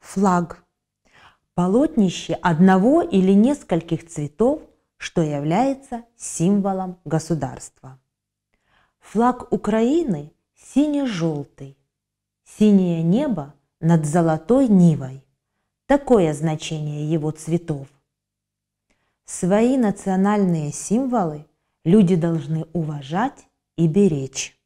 флаг – полотнище одного или нескольких цветов, что является символом государства. Флаг Украины сине-желтый, синее небо над золотой нивой. Такое значение его цветов. Свои национальные символы люди должны уважать и беречь.